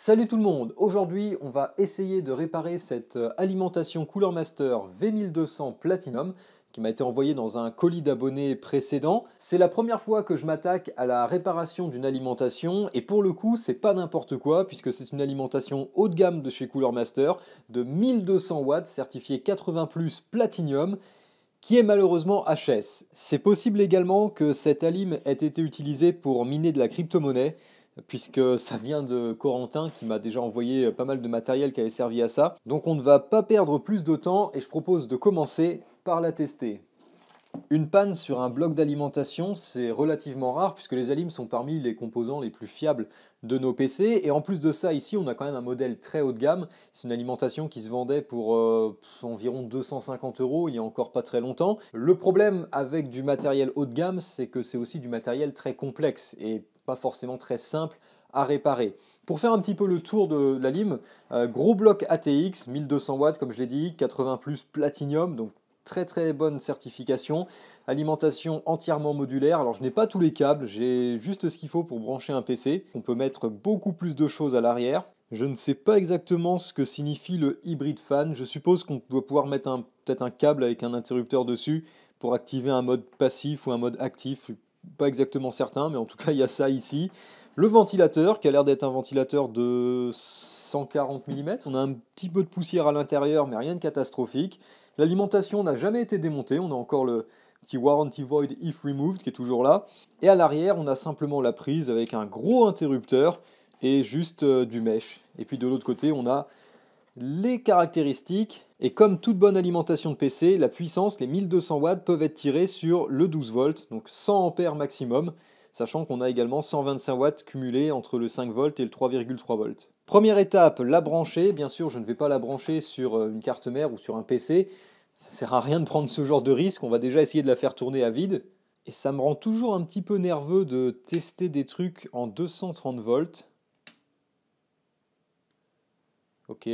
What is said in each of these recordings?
Salut tout le monde, aujourd'hui on va essayer de réparer cette euh, alimentation Cooler Master V1200 Platinum qui m'a été envoyée dans un colis d'abonnés précédent. C'est la première fois que je m'attaque à la réparation d'une alimentation et pour le coup c'est pas n'importe quoi puisque c'est une alimentation haut de gamme de chez Cooler Master de 1200 watts certifié 80 ⁇ Platinum qui est malheureusement HS. C'est possible également que cette alim ait été utilisée pour miner de la crypto-monnaie puisque ça vient de Corentin qui m'a déjà envoyé pas mal de matériel qui avait servi à ça. Donc on ne va pas perdre plus de temps et je propose de commencer par la tester. Une panne sur un bloc d'alimentation, c'est relativement rare puisque les alimes sont parmi les composants les plus fiables de nos PC. Et en plus de ça, ici, on a quand même un modèle très haut de gamme. C'est une alimentation qui se vendait pour euh, environ 250 euros il n'y a encore pas très longtemps. Le problème avec du matériel haut de gamme, c'est que c'est aussi du matériel très complexe. Et forcément très simple à réparer. Pour faire un petit peu le tour de, la lime, euh, gros bloc ATX, 1200 watts comme je l'ai dit, 80 plus platinium, donc très très bonne certification. Alimentation entièrement modulaire. Alors je n'ai pas tous les câbles, j'ai juste ce qu'il faut pour brancher un PC. On peut mettre beaucoup plus de choses à l'arrière. Je ne sais pas exactement ce que signifie le hybride fan. Je suppose qu'on doit pouvoir mettre peut-être un câble avec un interrupteur dessus pour activer un mode passif ou un mode actif pas exactement certain, mais en tout cas, il y a ça ici. Le ventilateur, qui a l'air d'être un ventilateur de 140 mm. On a un petit peu de poussière à l'intérieur, mais rien de catastrophique. L'alimentation n'a jamais été démontée. On a encore le petit Warranty Void If Removed qui est toujours là. Et à l'arrière, on a simplement la prise avec un gros interrupteur et juste euh, du mesh. Et puis de l'autre côté, on a les caractéristiques. Et comme toute bonne alimentation de PC, la puissance, les 1200 watts, peuvent être tirés sur le 12 volts, donc 100 ampères maximum, sachant qu'on a également 125 watts cumulés entre le 5 volts et le 3,3 volts. Première étape, la brancher. Bien sûr, je ne vais pas la brancher sur euh, une carte mère ou sur un PC. Ça sert à rien de prendre ce genre de risque, on va déjà essayer de la faire tourner à vide. Et ça me rend toujours un petit peu nerveux de tester des trucs en 230 volts. Ok.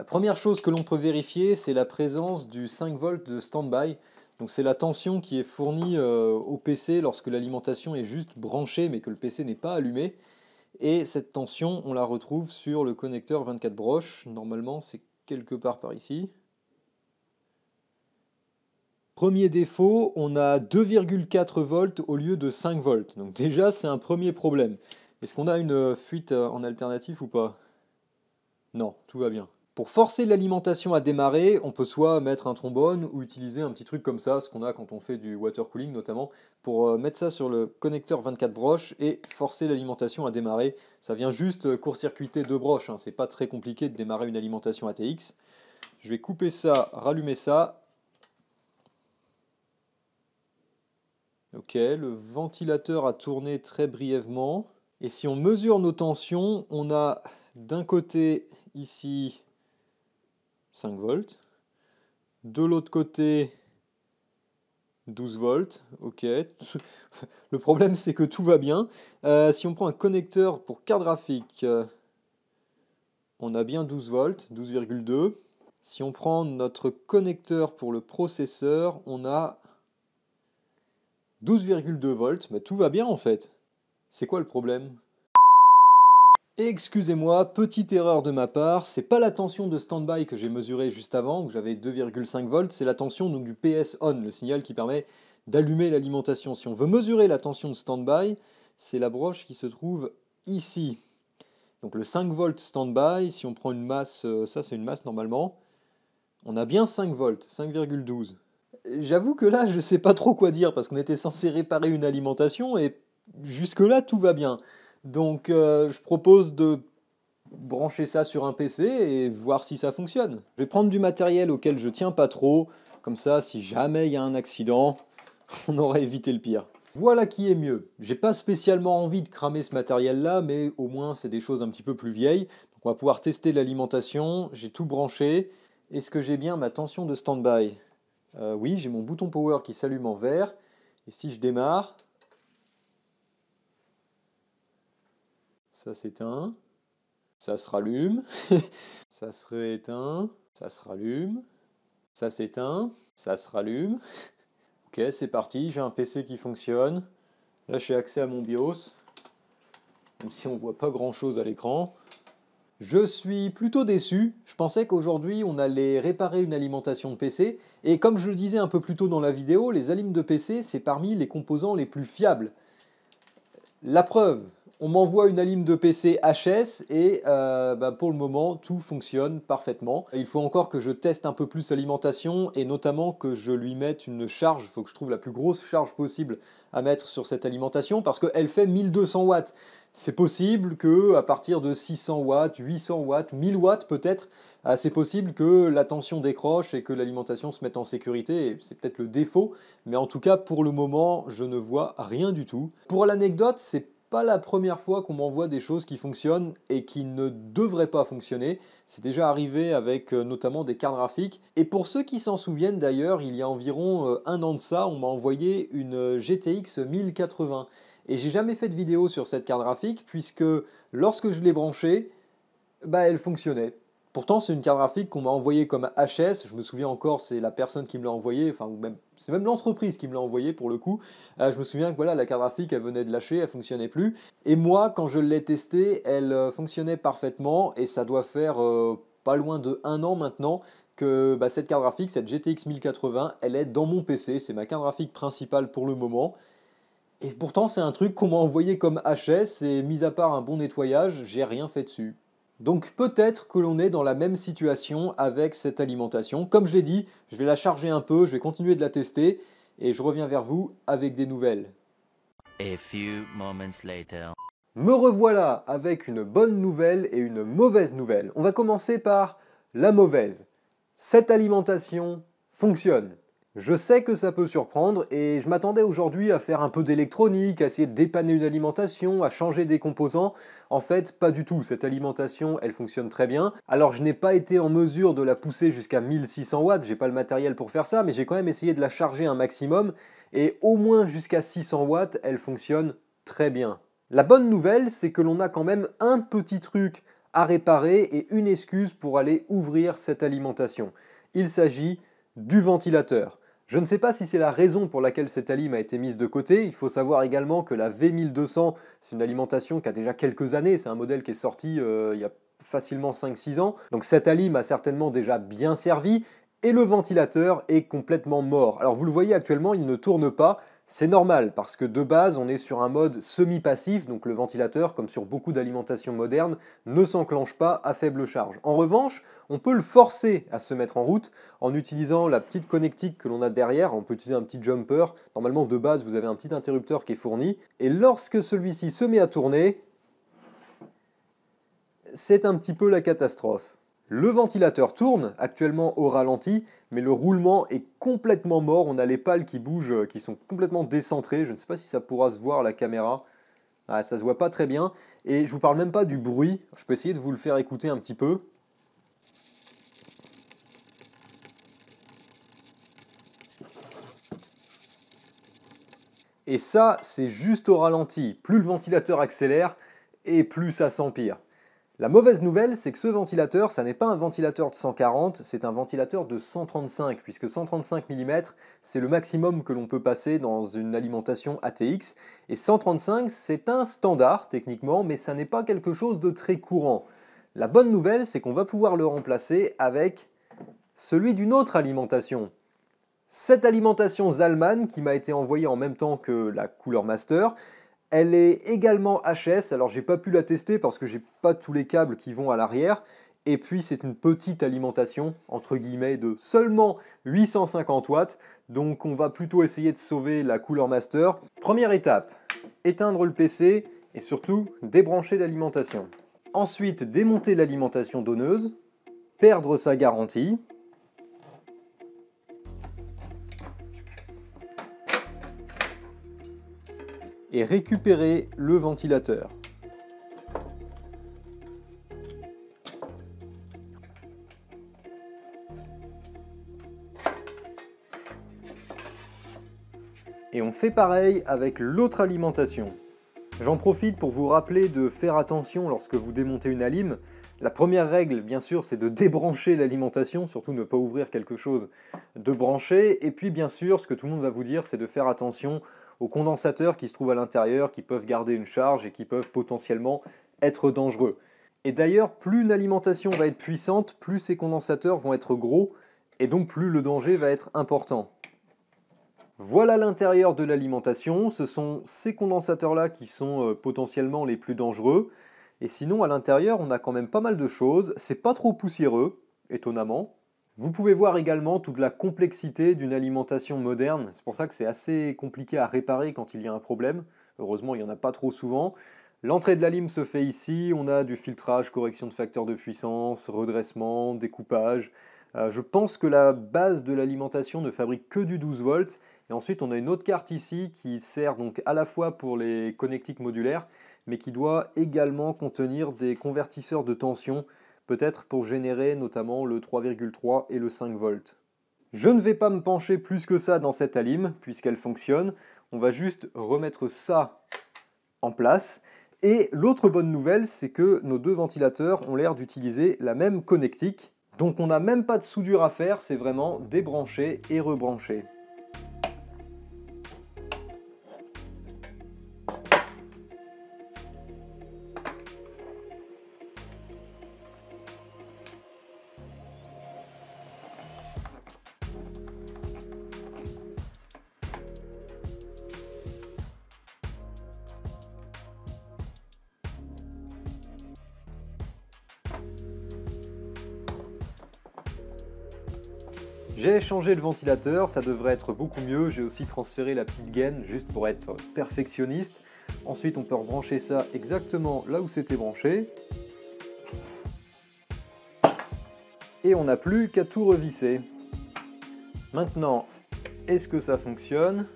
La première chose que l'on peut vérifier, c'est la présence du 5 volts de standby. Donc c'est la tension qui est fournie euh, au PC lorsque l'alimentation est juste branchée mais que le PC n'est pas allumé. Et cette tension, on la retrouve sur le connecteur 24 broches. Normalement, c'est quelque part par ici. Premier défaut, on a 2,4 volts au lieu de 5 volts. Donc déjà, c'est un premier problème. Est-ce qu'on a une euh, fuite euh, en alternatif ou pas Non, tout va bien. Pour forcer l'alimentation à démarrer, on peut soit mettre un trombone ou utiliser un petit truc comme ça, ce qu'on a quand on fait du water cooling notamment, pour euh, mettre ça sur le connecteur 24 broches et forcer l'alimentation à démarrer. Ça vient juste euh, court-circuiter deux broches, hein. c'est pas très compliqué de démarrer une alimentation ATX. Je vais couper ça, rallumer ça. Ok, le ventilateur a tourné très brièvement. Et si on mesure nos tensions, on a d'un côté ici 5 volts. De l'autre côté, 12 volts, ok. Le problème c'est que tout va bien. Euh, si on prend un connecteur pour carte graphique, euh, on a bien 12 volts, 12,2. Si on prend notre connecteur pour le processeur, on a 12,2 volts. mais tout va bien en fait. C'est quoi le problème Excusez-moi, petite erreur de ma part, c'est pas la tension de standby que j'ai mesurée juste avant, où j'avais 2,5 volts, c'est la tension donc, du PS on, le signal qui permet d'allumer l'alimentation. Si on veut mesurer la tension de standby, c'est la broche qui se trouve ici. Donc le 5 volts standby, si on prend une masse, euh, ça c'est une masse normalement, on a bien 5 volts, 5,12. J'avoue que là, je sais pas trop quoi dire parce qu'on était censé réparer une alimentation et jusque-là tout va bien. Donc euh, je propose de brancher ça sur un PC et voir si ça fonctionne. Je vais prendre du matériel auquel je tiens pas trop, comme ça si jamais il y a un accident, on aurait évité le pire. Voilà qui est mieux. J'ai pas spécialement envie de cramer ce matériel là, mais au moins c'est des choses un petit peu plus vieilles. on va pouvoir tester l'alimentation, j'ai tout branché. Est-ce que j'ai bien ma tension de stand-by euh, Oui, j'ai mon bouton power qui s'allume en vert. Et si je démarre, ça s'éteint, ça se rallume, ça se rééteint, ça se rallume, ça s'éteint, ça se rallume. Ok, c'est parti, j'ai un PC qui fonctionne. Là, j'ai accès à mon BIOS, même si on ne voit pas grand-chose à l'écran. Je suis plutôt déçu. Je pensais qu'aujourd'hui on allait réparer une alimentation de PC. Et comme je le disais un peu plus tôt dans la vidéo, les alimes de PC, c'est parmi les composants les plus fiables. La preuve, on m'envoie une alim de PC HS et euh, bah, pour le moment tout fonctionne parfaitement. Il faut encore que je teste un peu plus l'alimentation et notamment que je lui mette une charge, il faut que je trouve la plus grosse charge possible à mettre sur cette alimentation parce qu'elle fait 1200 watts. C'est possible que à partir de 600 watts, 800 watts, 1000 watts peut-être, ah, c'est possible que la tension décroche et que l'alimentation se mette en sécurité. C'est peut-être le défaut, mais en tout cas pour le moment, je ne vois rien du tout. Pour l'anecdote, c'est pas la première fois qu'on m'envoie des choses qui fonctionnent et qui ne devraient pas fonctionner. C'est déjà arrivé avec euh, notamment des cartes graphiques. Et pour ceux qui s'en souviennent d'ailleurs, il y a environ euh, un an de ça, on m'a envoyé une euh, GTX 1080. Et j'ai jamais fait de vidéo sur cette carte graphique puisque lorsque je l'ai branchée, bah, elle fonctionnait. Pourtant, c'est une carte graphique qu'on m'a envoyée comme HS. Je me souviens encore, c'est la personne qui me l'a envoyée, enfin, même, c'est même l'entreprise qui me l'a envoyée pour le coup. Euh, je me souviens que voilà, la carte graphique, elle venait de lâcher, elle fonctionnait plus. Et moi, quand je l'ai testée, elle euh, fonctionnait parfaitement et ça doit faire euh, pas loin de un an maintenant que bah, cette carte graphique, cette GTX 1080, elle est dans mon PC. C'est ma carte graphique principale pour le moment. Et pourtant, c'est un truc qu'on m'a envoyé comme HS et mis à part un bon nettoyage, j'ai rien fait dessus. Donc peut-être que l'on est dans la même situation avec cette alimentation. Comme je l'ai dit, je vais la charger un peu, je vais continuer de la tester et je reviens vers vous avec des nouvelles. Me revoilà avec une bonne nouvelle et une mauvaise nouvelle. On va commencer par la mauvaise. Cette alimentation fonctionne. Je sais que ça peut surprendre et je m'attendais aujourd'hui à faire un peu d'électronique, à essayer de dépanner une alimentation, à changer des composants. En fait, pas du tout. Cette alimentation, elle fonctionne très bien. Alors, je n'ai pas été en mesure de la pousser jusqu'à 1600 watts, j'ai pas le matériel pour faire ça, mais j'ai quand même essayé de la charger un maximum et au moins jusqu'à 600 watts, elle fonctionne très bien. La bonne nouvelle, c'est que l'on a quand même un petit truc à réparer et une excuse pour aller ouvrir cette alimentation. Il s'agit du ventilateur. Je ne sais pas si c'est la raison pour laquelle cette alim a été mise de côté. Il faut savoir également que la V1200, c'est une alimentation qui a déjà quelques années. C'est un modèle qui est sorti euh, il y a facilement 5-6 ans. Donc cette alim a certainement déjà bien servi. Et le ventilateur est complètement mort. Alors vous le voyez actuellement, il ne tourne pas. C'est normal parce que de base, on est sur un mode semi-passif, donc le ventilateur, comme sur beaucoup d'alimentations modernes, ne s'enclenche pas à faible charge. En revanche, on peut le forcer à se mettre en route en utilisant la petite connectique que l'on a derrière. On peut utiliser un petit jumper. Normalement, de base, vous avez un petit interrupteur qui est fourni. Et lorsque celui-ci se met à tourner, c'est un petit peu la catastrophe. Le ventilateur tourne, actuellement au ralenti, mais le roulement est complètement mort. On a les pales qui bougent, euh, qui sont complètement décentrées. Je ne sais pas si ça pourra se voir à la caméra. Ah, ça se voit pas très bien. Et je vous parle même pas du bruit. Je peux essayer de vous le faire écouter un petit peu. Et ça, c'est juste au ralenti. Plus le ventilateur accélère, et plus ça s'empire. La mauvaise nouvelle, c'est que ce ventilateur, ça n'est pas un ventilateur de 140, c'est un ventilateur de 135, puisque 135 mm, c'est le maximum que l'on peut passer dans une alimentation ATX, et 135, c'est un standard techniquement, mais ça n'est pas quelque chose de très courant. La bonne nouvelle, c'est qu'on va pouvoir le remplacer avec celui d'une autre alimentation. Cette alimentation Zalman, qui m'a été envoyée en même temps que la couleur master, elle est également HS, alors j'ai pas pu la tester parce que j'ai pas tous les câbles qui vont à l'arrière. Et puis c'est une petite alimentation, entre guillemets, de seulement 850 watts. Donc on va plutôt essayer de sauver la couleur Master. Première étape, éteindre le PC et surtout débrancher l'alimentation. Ensuite, démonter l'alimentation donneuse, perdre sa garantie, et récupérer le ventilateur. Et on fait pareil avec l'autre alimentation. J'en profite pour vous rappeler de faire attention lorsque vous démontez une alime. La première règle, bien sûr, c'est de débrancher l'alimentation, surtout ne pas ouvrir quelque chose de branché. Et puis, bien sûr, ce que tout le monde va vous dire, c'est de faire attention aux condensateurs qui se trouvent à l'intérieur, qui peuvent garder une charge et qui peuvent potentiellement être dangereux. Et d'ailleurs, plus une alimentation va être puissante, plus ces condensateurs vont être gros, et donc plus le danger va être important. Voilà l'intérieur de l'alimentation, ce sont ces condensateurs-là qui sont euh, potentiellement les plus dangereux, et sinon à l'intérieur on a quand même pas mal de choses, c'est pas trop poussiéreux, étonnamment, vous pouvez voir également toute la complexité d'une alimentation moderne. C'est pour ça que c'est assez compliqué à réparer quand il y a un problème. Heureusement, il n'y en a pas trop souvent. L'entrée de la lime se fait ici. On a du filtrage, correction de facteurs de puissance, redressement, découpage. Euh, je pense que la base de l'alimentation ne fabrique que du 12 v Et ensuite, on a une autre carte ici qui sert donc à la fois pour les connectiques modulaires, mais qui doit également contenir des convertisseurs de tension peut-être pour générer notamment le 3,3 et le 5 volts. Je ne vais pas me pencher plus que ça dans cette alim, puisqu'elle fonctionne. On va juste remettre ça en place. Et l'autre bonne nouvelle, c'est que nos deux ventilateurs ont l'air d'utiliser la même connectique. Donc on n'a même pas de soudure à faire, c'est vraiment débrancher et rebrancher. J'ai changé le ventilateur, ça devrait être beaucoup mieux. J'ai aussi transféré la petite gaine juste pour être perfectionniste. Ensuite, on peut rebrancher ça exactement là où c'était branché. Et on n'a plus qu'à tout revisser. Maintenant, est-ce que ça fonctionne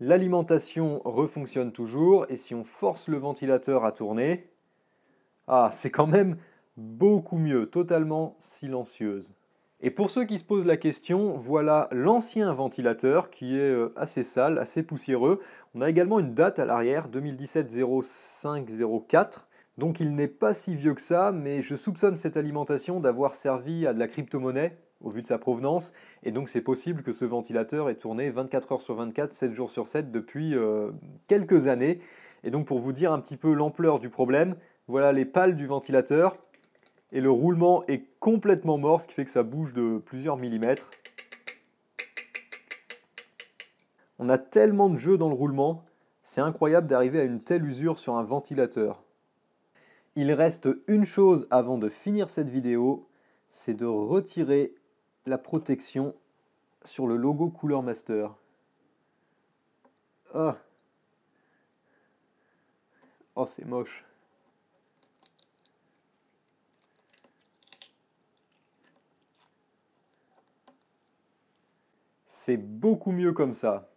L'alimentation refonctionne toujours et si on force le ventilateur à tourner, ah, c'est quand même beaucoup mieux, totalement silencieuse. Et pour ceux qui se posent la question, voilà l'ancien ventilateur qui est euh, assez sale, assez poussiéreux. On a également une date à l'arrière, 2017 04 Donc il n'est pas si vieux que ça, mais je soupçonne cette alimentation d'avoir servi à de la crypto-monnaie au vu de sa provenance. Et donc c'est possible que ce ventilateur ait tourné 24 heures sur 24, 7 jours sur 7 depuis euh, quelques années. Et donc pour vous dire un petit peu l'ampleur du problème, voilà les pales du ventilateur et le roulement est complètement mort, ce qui fait que ça bouge de plusieurs millimètres. On a tellement de jeu dans le roulement, c'est incroyable d'arriver à une telle usure sur un ventilateur. Il reste une chose avant de finir cette vidéo, c'est de retirer la protection sur le logo Cooler Master. Oh, oh c'est moche. C'est beaucoup mieux comme ça.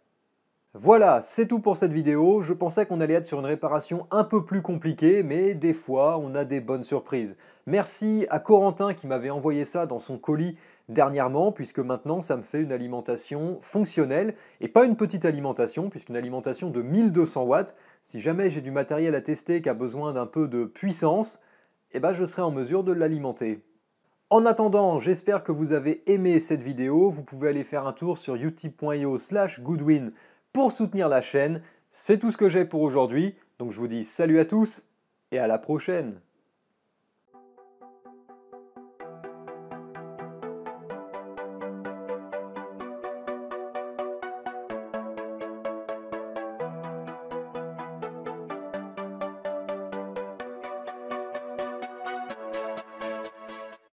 Voilà, c'est tout pour cette vidéo. Je pensais qu'on allait être sur une réparation un peu plus compliquée, mais des fois, on a des bonnes surprises. Merci à Corentin qui m'avait envoyé ça dans son colis dernièrement, puisque maintenant, ça me fait une alimentation fonctionnelle, et pas une petite alimentation, puisqu'une alimentation de 1200 watts. Si jamais j'ai du matériel à tester qui a besoin d'un peu de puissance, eh ben, je serai en mesure de l'alimenter. En attendant, j'espère que vous avez aimé cette vidéo. Vous pouvez aller faire un tour sur utip.io slash goodwin pour soutenir la chaîne. C'est tout ce que j'ai pour aujourd'hui, donc je vous dis salut à tous et à la prochaine